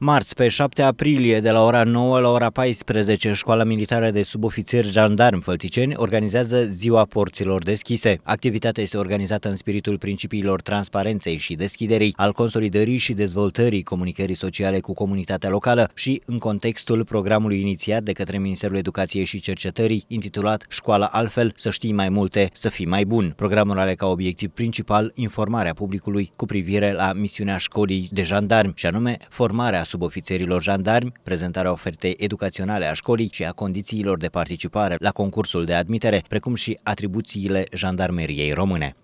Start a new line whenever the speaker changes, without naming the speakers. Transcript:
Marți, pe 7 aprilie, de la ora 9 la ora 14, Școala Militară de Subofițeri Jandarmi Fălticeni organizează Ziua Porților Deschise. Activitatea este organizată în spiritul principiilor transparenței și deschiderii, al consolidării și dezvoltării comunicării sociale cu comunitatea locală și în contextul programului inițiat de către Ministerul Educației și Cercetării, intitulat Școala Altfel, să știi mai multe, să fii mai bun. Programul are ca obiectiv principal informarea publicului cu privire la misiunea școlii de jandarmi, și anume formarea subofițerilor jandarmi, prezentarea ofertei educaționale a școlii și a condițiilor de participare la concursul de admitere, precum și atribuțiile jandarmeriei române.